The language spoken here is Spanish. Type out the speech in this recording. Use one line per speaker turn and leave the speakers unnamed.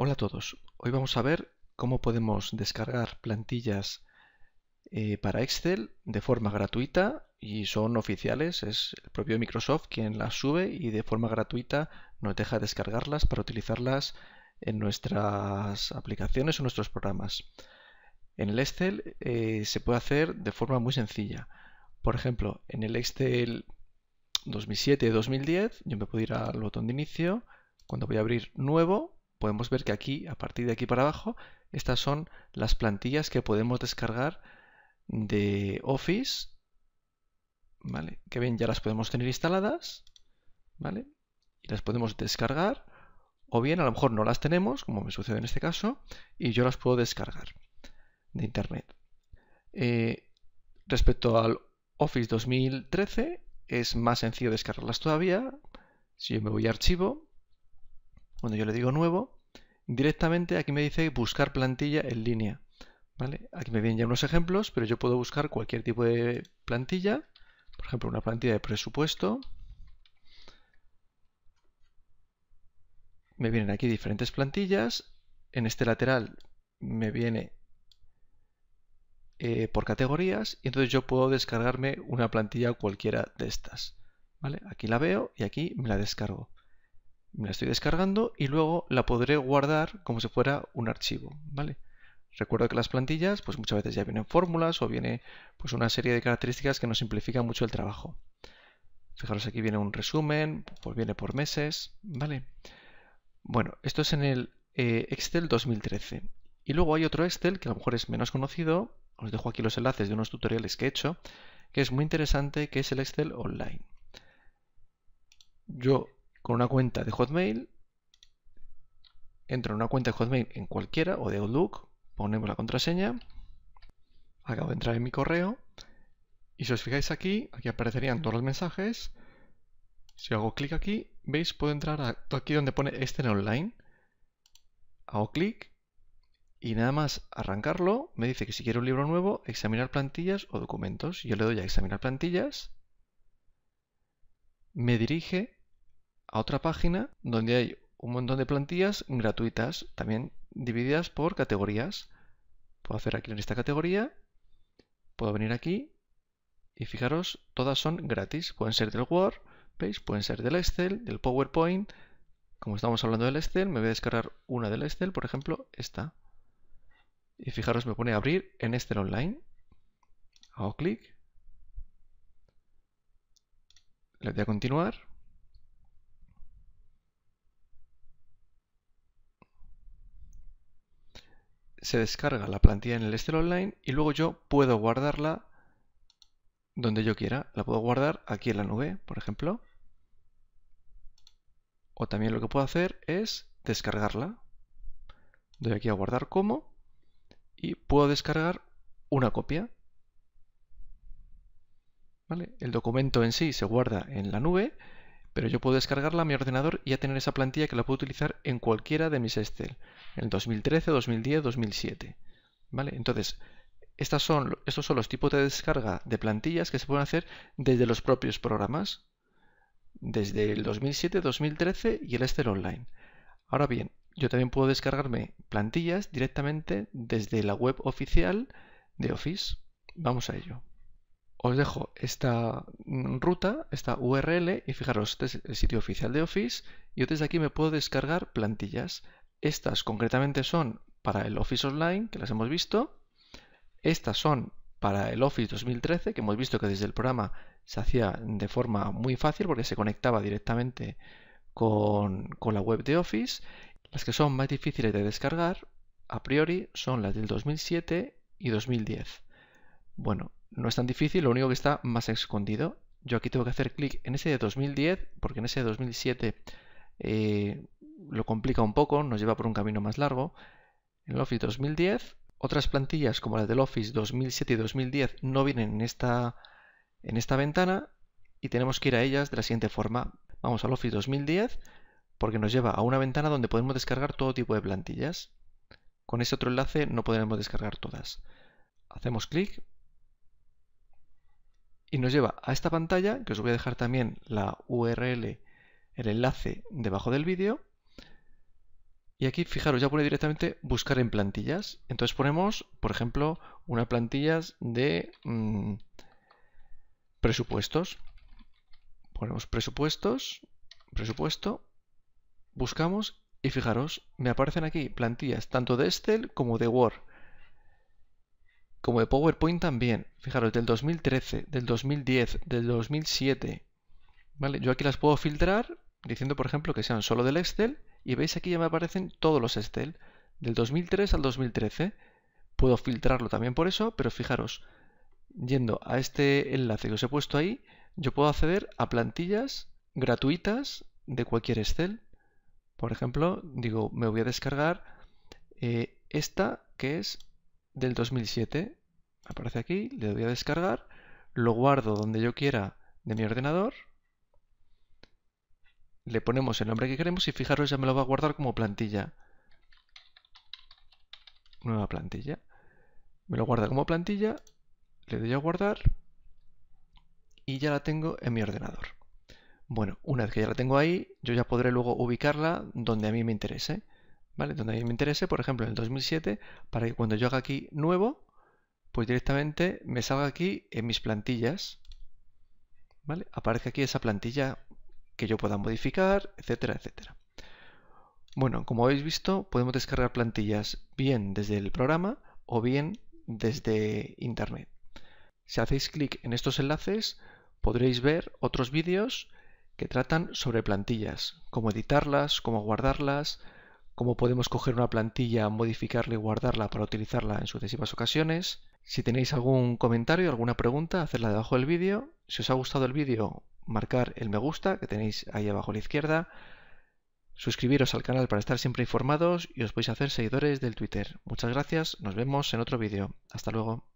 Hola a todos, hoy vamos a ver cómo podemos descargar plantillas eh, para Excel de forma gratuita y son oficiales, es el propio Microsoft quien las sube y de forma gratuita nos deja descargarlas para utilizarlas en nuestras aplicaciones o nuestros programas. En el Excel eh, se puede hacer de forma muy sencilla. Por ejemplo, en el Excel 2007-2010 yo me puedo ir al botón de inicio, cuando voy a abrir nuevo, podemos ver que aquí, a partir de aquí para abajo, estas son las plantillas que podemos descargar de Office, Que bien, ya las podemos tener instaladas, ¿vale? Y las podemos descargar, o bien a lo mejor no las tenemos, como me sucede en este caso, y yo las puedo descargar de Internet. Eh, respecto al Office 2013, es más sencillo descargarlas todavía. Si yo me voy a archivo, cuando yo le digo nuevo, directamente aquí me dice buscar plantilla en línea. ¿Vale? Aquí me vienen ya unos ejemplos, pero yo puedo buscar cualquier tipo de plantilla, por ejemplo una plantilla de presupuesto. Me vienen aquí diferentes plantillas, en este lateral me viene eh, por categorías y entonces yo puedo descargarme una plantilla cualquiera de estas. ¿Vale? Aquí la veo y aquí me la descargo me la estoy descargando y luego la podré guardar como si fuera un archivo, ¿vale? Recuerdo que las plantillas pues muchas veces ya vienen fórmulas o viene pues una serie de características que nos simplifican mucho el trabajo. Fijaros aquí viene un resumen, pues viene por meses, ¿vale? Bueno, esto es en el eh, Excel 2013. Y luego hay otro Excel que a lo mejor es menos conocido, os dejo aquí los enlaces de unos tutoriales que he hecho, que es muy interesante, que es el Excel Online. Yo con una cuenta de Hotmail. Entro en una cuenta de Hotmail en cualquiera o de Outlook. Ponemos la contraseña. Acabo de entrar en mi correo. Y si os fijáis aquí, aquí aparecerían todos los mensajes. Si hago clic aquí, veis, puedo entrar aquí donde pone este en online. Hago clic y nada más arrancarlo, me dice que si quiero un libro nuevo, examinar plantillas o documentos. Yo le doy a examinar plantillas. Me dirige a otra página donde hay un montón de plantillas gratuitas, también divididas por categorías. Puedo hacer aquí en esta categoría, puedo venir aquí y fijaros, todas son gratis. Pueden ser del Word, Page, pueden ser del Excel, del PowerPoint. Como estamos hablando del Excel, me voy a descargar una del Excel, por ejemplo, esta. Y fijaros, me pone abrir en Excel Online. Hago clic. Le doy a continuar. se descarga la plantilla en el Excel Online y luego yo puedo guardarla donde yo quiera. La puedo guardar aquí en la nube, por ejemplo. O también lo que puedo hacer es descargarla. Doy aquí a guardar como y puedo descargar una copia. El documento en sí se guarda en la nube pero yo puedo descargarla a mi ordenador y ya tener esa plantilla que la puedo utilizar en cualquiera de mis Excel, en 2013, 2010, 2007. ¿Vale? Entonces, estas son, estos son los tipos de descarga de plantillas que se pueden hacer desde los propios programas, desde el 2007, 2013 y el Excel Online. Ahora bien, yo también puedo descargarme plantillas directamente desde la web oficial de Office. Vamos a ello os dejo esta ruta, esta URL, y fijaros, este es el sitio oficial de Office, y desde aquí me puedo descargar plantillas. Estas concretamente son para el Office Online, que las hemos visto. Estas son para el Office 2013, que hemos visto que desde el programa se hacía de forma muy fácil porque se conectaba directamente con, con la web de Office. Las que son más difíciles de descargar, a priori, son las del 2007 y 2010. Bueno, no es tan difícil, lo único que está más escondido. Yo aquí tengo que hacer clic en ese de 2010, porque en ese de 2007 eh, lo complica un poco, nos lleva por un camino más largo. En el Office 2010, otras plantillas como las del Office 2007 y 2010 no vienen en esta, en esta ventana y tenemos que ir a ellas de la siguiente forma. Vamos al Office 2010 porque nos lleva a una ventana donde podemos descargar todo tipo de plantillas. Con ese otro enlace no podremos descargar todas. Hacemos clic y nos lleva a esta pantalla, que os voy a dejar también la URL, el enlace debajo del vídeo. Y aquí, fijaros, ya pone directamente buscar en plantillas. Entonces ponemos, por ejemplo, una plantilla de mm, presupuestos. Ponemos presupuestos, presupuesto, buscamos y fijaros, me aparecen aquí plantillas tanto de Excel como de Word como de PowerPoint también. Fijaros, del 2013, del 2010, del 2007. ¿Vale? Yo aquí las puedo filtrar diciendo, por ejemplo, que sean solo del Excel. Y veis aquí ya me aparecen todos los Excel. Del 2003 al 2013. Puedo filtrarlo también por eso, pero fijaros, yendo a este enlace que os he puesto ahí, yo puedo acceder a plantillas gratuitas de cualquier Excel. Por ejemplo, digo, me voy a descargar eh, esta que es del 2007. Aparece aquí, le doy a descargar, lo guardo donde yo quiera de mi ordenador, le ponemos el nombre que queremos y fijaros ya me lo va a guardar como plantilla. Nueva plantilla. Me lo guarda como plantilla, le doy a guardar y ya la tengo en mi ordenador. Bueno, una vez que ya la tengo ahí, yo ya podré luego ubicarla donde a mí me interese a mí me interese, por ejemplo, en el 2007, para que cuando yo haga aquí nuevo, pues directamente me salga aquí en mis plantillas, Aparece aquí esa plantilla que yo pueda modificar, etcétera, etcétera. Bueno, como habéis visto, podemos descargar plantillas bien desde el programa o bien desde Internet. Si hacéis clic en estos enlaces, podréis ver otros vídeos que tratan sobre plantillas, cómo editarlas, cómo guardarlas, cómo podemos coger una plantilla, modificarla y guardarla para utilizarla en sucesivas ocasiones. Si tenéis algún comentario, alguna pregunta, hacedla debajo del vídeo. Si os ha gustado el vídeo, marcar el me gusta que tenéis ahí abajo a la izquierda. Suscribiros al canal para estar siempre informados y os podéis hacer seguidores del Twitter. Muchas gracias, nos vemos en otro vídeo. Hasta luego.